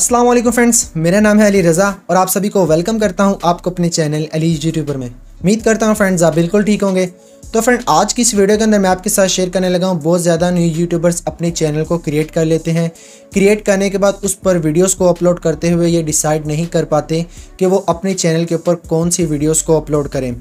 अस्सलाम वालेकुम फ्रेंड्स मेरा नाम है अली रज़ा और आप सभी को वेलकम करता हूं आपको अपने चैनल अली यूट्यूबर में उम्मीद करता हूं फ्रेंड्स आप बिल्कुल ठीक होंगे तो फ्रेंड आज की इस वीडियो के अंदर मैं आपके साथ शेयर करने लगा हूं बहुत ज़्यादा न्यू यूट्यूबर्स अपने चैनल को क्रिएट कर लेते हैं क्रिएट करने के बाद उस पर वीडियोस को अपलोड करते हुए ये डिसाइड नहीं कर पाते कि वो अपने चैनल के ऊपर कौन सी वीडियोज़ को अपलोड करें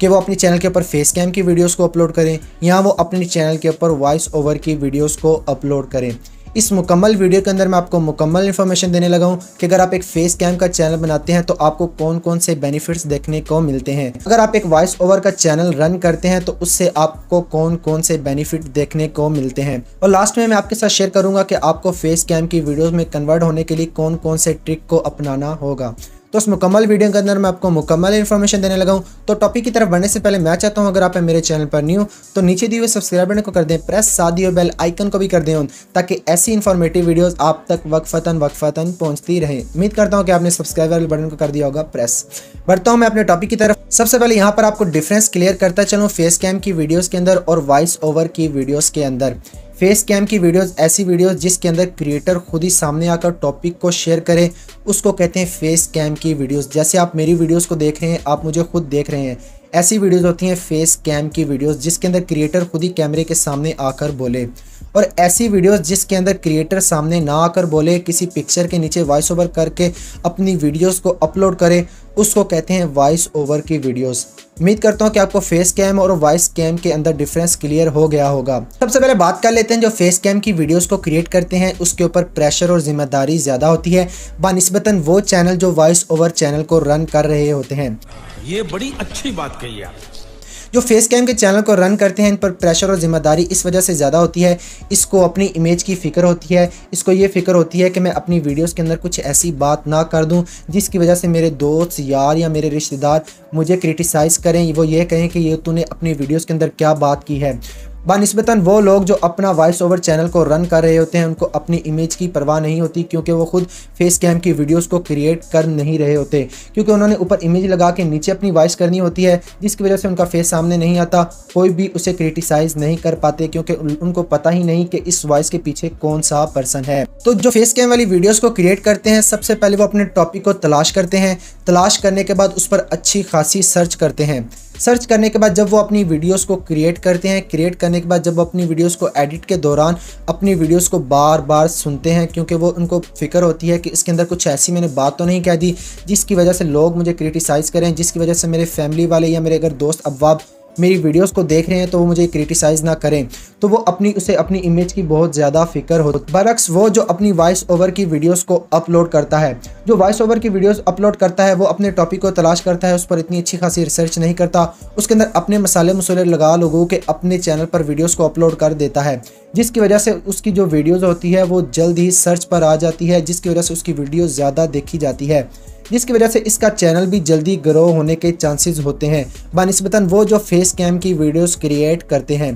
कि वो अपने चैनल के ऊपर फेस कैम की वीडियोज़ को अपलोड करें या वो अपने चैनल के ऊपर वॉइस ओवर की वीडियोज़ को अपलोड करें इस मुकम्मल वीडियो के अंदर मैं आपको मुकम्मल इन्फॉर्मेशन देने लगा हूँ कि अगर आप एक फेस कैम का चैनल बनाते हैं तो आपको कौन कौन से बेनिफिट्स देखने को मिलते हैं अगर आप एक वॉइस ओवर का चैनल रन करते हैं तो उससे आपको कौन कौन से बेनिफिट देखने को मिलते हैं और लास्ट में मैं आपके साथ शेयर करूंगा कि आपको फेस कैम की वीडियो में कन्वर्ट होने के लिए कौन कौन से ट्रिक को अपनाना होगा तो उस मुकम्मल वीडियो के अंदर मैं आपको मुकम्मल इन्फॉर्मेशन देने लगा हूँ तो टॉपिक की तरफ बढ़ने से पहले मैं चाहता हूँ अगर आप मेरे चैनल पर न्यू तो नीचे दिए हुए सब्सक्राइब बटन को कर दें प्रेस साथ दिए बेल आइकन को भी कर दें ताकि ऐसी इन्फॉर्मेटिव वीडियोज आप तक वक्फतन वक्फतन पहुंचती रहे उम्मीद करता हूँ कि आपने सब्सक्राइब वाले बटन को कर दिया होगा प्रेस बढ़ता हूँ मैं अपने टॉपिक की तरफ सबसे पहले यहाँ पर आपको डिफरेंस क्लियर करता चलूँ फेस कैम की वीडियोज़ के अंदर और वॉइस ओवर की वीडियोज़ के अंदर फेस कैम की वीडियोस ऐसी वीडियोस जिसके अंदर क्रिएटर खुद ही सामने आकर टॉपिक को शेयर करे उसको कहते हैं फेस कैम की वीडियोस जैसे आप मेरी वीडियोस को देख रहे हैं आप मुझे खुद देख रहे हैं ऐसी वीडियोस होती हैं फेस कैम की वीडियोस जिसके अंदर क्रिएटर खुद ही कैमरे के सामने आकर बोले और ऐसी वीडियोस जिसके अंदर क्रिएटर सामने ना आकर बोले किसी पिक्चर के नीचे वॉइस ओवर करके अपनी वीडियोस को अपलोड करे उसको कहते हैं वॉइस ओवर की वीडियोस उम्मीद करता हूँ कि आपको फेस कैम और वॉइस कैम के अंदर डिफरेंस क्लियर हो गया होगा सबसे पहले बात कर लेते हैं जो फेस कैम की वीडियोस को क्रिएट करते हैं उसके ऊपर प्रेशर और जिम्मेदारी ज़्यादा होती है बनस्बतन वो चैनल जो वॉइस ओवर चैनल को रन कर रहे होते हैं ये बड़ी अच्छी बात कही आप जो फेस कैम के चैनल को रन करते हैं इन पर प्रेशर और जिम्मेदारी इस वजह से ज़्यादा होती है इसको अपनी इमेज की फ़िक्र होती है इसको ये फ़िक्र होती है कि मैं अपनी वीडियोज़ के अंदर कुछ ऐसी बात ना कर दूँ जिसकी वजह से मेरे दोस्त यार या मेरे रिश्तेदार मुझे क्रिटिसाइज़ करें वो ये कहें कि ये तूने अपनी वीडियोज़ के अंदर क्या बात की है बनस्बता वो लोग जो अपना वॉइस ओवर चैनल को रन कर रहे होते हैं उनको अपनी इमेज की परवाह नहीं होती क्योंकि वो खुद फेस कैम की वीडियोस को क्रिएट कर नहीं रहे होते क्योंकि उन्होंने ऊपर इमेज लगा के नीचे अपनी वॉइस करनी होती है जिसकी वजह से उनका फेस सामने नहीं आता कोई भी उसे क्रिटिसाइज नहीं कर पाते क्योंकि उनको पता ही नहीं कि इस वॉइस के पीछे कौन सा पर्सन है तो जो फेस कैम वाली वीडियोज़ को क्रिएट करते हैं सबसे पहले वो अपने टॉपिक को तलाश करते हैं तलाश करने के बाद उस पर अच्छी खासी सर्च करते हैं सर्च करने के बाद जब वो अपनी वीडियोस को क्रिएट करते हैं क्रिएट करने के बाद जब वो अपनी वीडियोस को एडिट के दौरान अपनी वीडियोस को बार बार सुनते हैं क्योंकि वो उनको फिक्र होती है कि इसके अंदर कुछ ऐसी मैंने बात तो नहीं कह दी जिसकी वजह से लोग मुझे क्रिटिसाइज़ करें जिसकी वजह से मेरे फैमिली वाले या मेरे अगर दोस्त अब्बाब मेरी वीडियोस को देख रहे हैं तो वो मुझे क्रिटिसाइज़ ना करें तो वो अपनी उसे अपनी इमेज की बहुत ज़्यादा फिक्र हो बरक्स वो जो अपनी वॉइस ओवर की वीडियोस को अपलोड करता है जो वॉइस ओवर की वीडियोस अपलोड करता है वो अपने टॉपिक को तलाश करता है उस पर इतनी अच्छी खासी रिसर्च नहीं करता उसके अंदर अपने मसाले मसोले लगा लोगों के अपने चैनल पर वीडियोज़ को अपलोड कर देता है जिसकी वजह से उसकी जो वीडियोज़ होती है वो जल्द ही सर्च पर आ जाती है जिसकी वजह से उसकी वीडियो ज़्यादा देखी जाती है जिसकी वजह से इसका चैनल भी जल्दी ग्रो होने के चांसेस होते हैं बनस्बता वो जो फेस कैम की वीडियोस क्रिएट करते हैं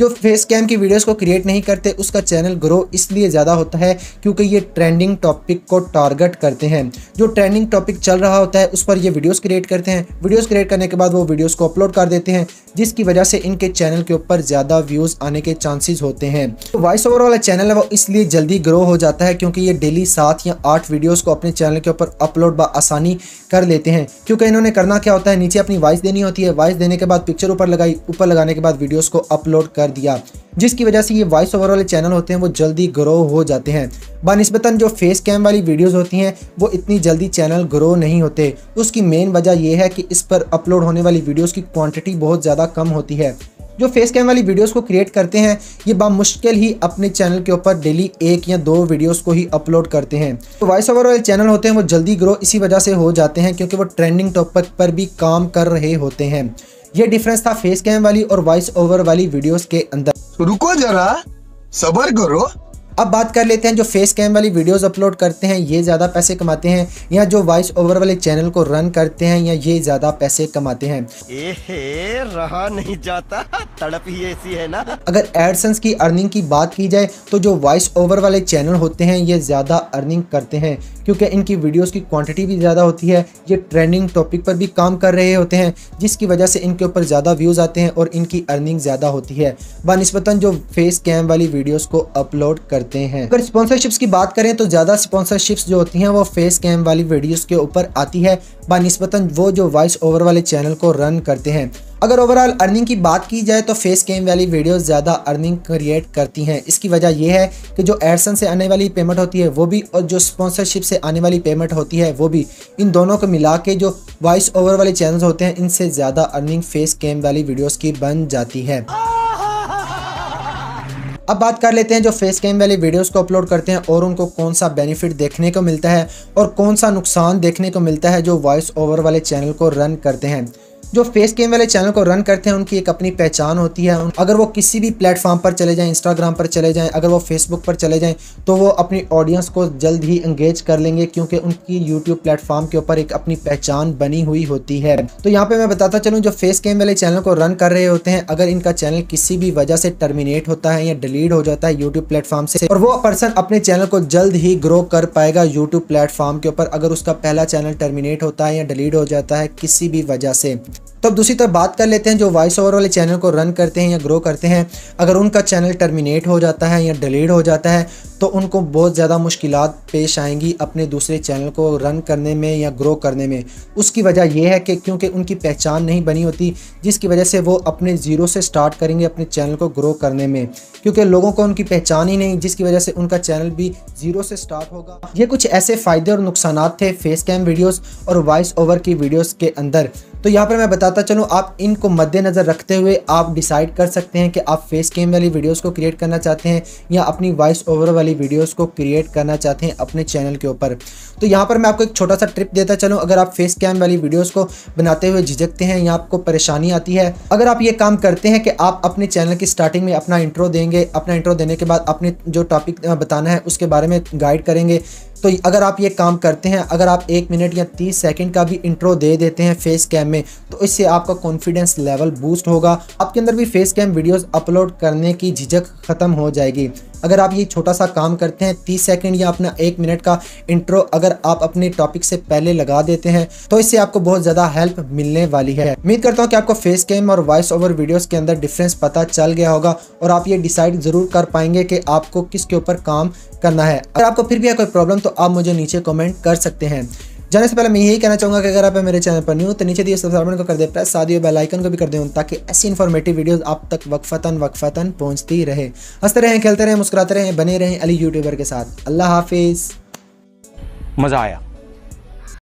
जो फेस कैम की वीडियोस को क्रिएट नहीं करते उसका चैनल ग्रो इसलिए ज़्यादा होता है क्योंकि ये ट्रेंडिंग टॉपिक को टारगेट करते हैं जो ट्रेंडिंग टॉपिक चल रहा होता है उस पर ये वीडियोस क्रिएट करते हैं वीडियोस क्रिएट करने के बाद वो वीडियोस को अपलोड कर देते हैं जिसकी वजह से इनके चैनल के ऊपर ज़्यादा व्यूज़ आने के चांसेज होते हैं तो वॉइस ओवर वाला चैनल है वो इसलिए जल्दी ग्रो हो जाता है क्योंकि ये डेली सात या आठ वीडियोज़ को अपने चैनल के ऊपर अपलोड ब आसानी कर लेते हैं क्योंकि इन्होंने करना क्या होता है नीचे अपनी वॉइस देनी होती है वॉइस देने के बाद पिक्चर ऊपर लगाई ऊपर लगाने के बाद वीडियोज़ को अपलोड कर कर दिया जिसकी वजह से ये वॉइस ओवर वाले चैनल होते हैं वो जल्दी ग्रो हो जाते हैं बनस्बता जो फेस कैम वाली वीडियोस होती हैं वो इतनी जल्दी चैनल ग्रो नहीं होते उसकी मेन वजह ये है कि इस पर अपलोड होने वाली वीडियोस की क्वांटिटी बहुत ज़्यादा कम होती है जो फेस कैम वाली वीडियोस को क्रिएट करते हैं ये बामुश्किल ही अपने चैनल के ऊपर डेली एक या दो वीडियोस को ही अपलोड करते हैं तो वॉइस ओवर वाले चैनल होते हैं वो जल्दी ग्रो इसी वजह से हो जाते हैं क्योंकि वो ट्रेंडिंग टॉपिक पर भी काम कर रहे होते हैं ये डिफरेंस था फेस कैम वाली और वॉइस ओवर वाली वीडियोस के अंदर रुको जरा सबर करो अब बात कर लेते हैं जो फेस कैम वाली वीडियोस अपलोड करते हैं ये ज़्यादा पैसे कमाते हैं या जो वॉइस ओवर वाले चैनल को रन करते हैं या ये ज़्यादा पैसे कमाते हैं रहा नहीं जाता तड़प ही ऐसी है ना अगर एडसेंस की अर्निंग की बात की जाए तो जो वॉइस ओवर वाले चैनल होते हैं ये ज़्यादा अर्निंग करते हैं क्योंकि इनकी वीडियोस की क्वांटिटी भी ज़्यादा होती है ये ट्रेंडिंग टॉपिक पर भी काम कर रहे होते हैं जिसकी वजह से इनके ऊपर ज़्यादा व्यूज़ आते हैं और इनकी अर्निंग ज़्यादा होती है बनस्बता जो फेस कैम वाली वीडियोज़ को अपलोड करते होते हैं अगर स्पॉन्सरशिप्स की बात करें तो ज़्यादा स्पॉन्सरशिप्स जो होती हैं वो फेस कैम वाली वीडियोस के ऊपर आती है बनस्बता वो जो वॉइस ओवर वाले चैनल को रन करते हैं अगर ओवरऑल अर्निंग की बात की जाए तो फेस कैम वाली वीडियोस ज़्यादा अर्निंग क्रिएट करती हैं इसकी वजह यह है कि जो एडसन से आने वाली पेमेंट होती है वो भी और जो स्पॉन्सरशिप से आने वाली पेमेंट होती है वो भी इन दोनों को मिला के जो वॉइस ओवर वाले चैनल्स होते हैं इनसे ज़्यादा अर्निंग फेस कैम वाली वीडियोज़ की बन जाती है अब बात कर लेते हैं जो फेस कैम वाली वीडियोस को अपलोड करते हैं और उनको कौन सा बेनिफिट देखने को मिलता है और कौन सा नुकसान देखने को मिलता है जो वॉइस ओवर वाले चैनल को रन करते हैं जो फेस केम वाले चैनल को रन करते हैं उनकी एक अपनी पहचान होती है अगर वो किसी भी प्लेटफॉर्म पर चले जाएं इंस्टाग्राम पर चले जाएं अगर वो फेसबुक पर चले जाएं तो वो अपनी ऑडियंस को जल्द ही इंगेज कर लेंगे क्योंकि उनकी यूट्यूब प्लेटफॉर्म के ऊपर एक अपनी पहचान बनी हुई होती है तो यहाँ पर मैं बताता चलूँ जो फेस केम वाले चैनल को रन कर रहे होते हैं अगर इनका चैनल किसी भी वजह से टर्मिनेट होता है या डिलीट हो जाता है यूट्यूब प्लेटफॉर्म से और वो पर्सन अपने चैनल को जल्द ही ग्रो कर पाएगा यूट्यूब प्लेटफॉर्म के ऊपर अगर उसका पहला चैनल टर्मिनेट होता है या डिलीट हो जाता है किसी भी वजह से तो अब दूसरी तरफ बात कर लेते हैं जो वॉइस ओवर वाले चैनल को रन करते हैं या ग्रो करते हैं अगर उनका चैनल टर्मिनेट हो जाता है या डिलीट हो जाता है तो उनको बहुत ज़्यादा मुश्किल पेश आएंगी अपने दूसरे चैनल को रन करने में या ग्रो करने में उसकी वजह यह है कि क्योंकि उनकी पहचान नहीं बनी होती जिसकी वजह से वो अपने ज़ीरो से स्टार्ट करेंगे अपने चैनल को ग्रो करने में क्योंकि लोगों को उनकी पहचान ही नहीं जिसकी वजह से उनका चैनल भी ज़ीरो से स्टार्ट होगा ये कुछ ऐसे फ़ायदे और नुकसान थे फेस कैम वीडियोज़ और वॉइस ओवर की वीडियोज़ के अंदर तो यहाँ पर मैं बताता चलूँ आप इनको मद्देनज़र रखते हुए आप डिसाइड कर सकते हैं कि आप फेस कैम वाली वीडियोस को क्रिएट करना चाहते हैं या अपनी वॉइस ओवर वाली वीडियोस को क्रिएट करना चाहते हैं अपने चैनल के ऊपर तो यहाँ पर मैं आपको एक छोटा सा ट्रिप देता चलूँ अगर आप फेस कैम वाली वीडियोज़ को बनाते हुए झिझकते हैं या आपको परेशानी आती है अगर आप ये काम करते हैं कि आप अपने चैनल की स्टार्टिंग में अपना इंट्रो देंगे अपना इंट्रो देने के बाद अपने जो टॉपिक बताना है उसके बारे में गाइड करेंगे तो अगर आप ये काम करते हैं अगर आप एक मिनट या तीस सेकेंड का भी इंट्रो दे देते हैं फेस कैम में तो इससे आपका कॉन्फिडेंस लेवल बूस्ट होगा आपके अंदर भी फेस कैम वीडियोज़ अपलोड करने की झिझक ख़त्म हो जाएगी अगर आप ये छोटा सा काम करते हैं तीस सेकेंड या अपना एक मिनट का इंट्रो अगर आप अपने टॉपिक से पहले लगा देते हैं तो इससे आपको बहुत ज़्यादा हेल्प मिलने वाली है उम्मीद करता हूँ कि आपको फेस कैम और वॉइस ओवर वीडियोज़ के अंदर डिफरेंस पता चल गया होगा और आप ये डिसाइड ज़रूर कर पाएंगे कि आपको किसके ऊपर काम करना है अगर आपको फिर भी कोई प्रॉब्लम तो आप मुझे नीचे कॉमेंट कर सकते हैं जाने से पहले मैं यही कहना चाहूँगा कि अगर आप मेरे चैनल पर न्यू तो नीचे दिए सब्सक्राइब को कर दे प्रेस साथ ही बेलाइकन को भी कर दें ताकि ऐसी इन्फॉर्मेटिव वीडियो आप तक वक्फतन वक्फतन पहुंचती रहे हंसते रहें खेलते रहें मुस्कुराते रहें बने रहें अली यूट्यूबर के साथ अल्लाह हाफिज़ मज़ा आया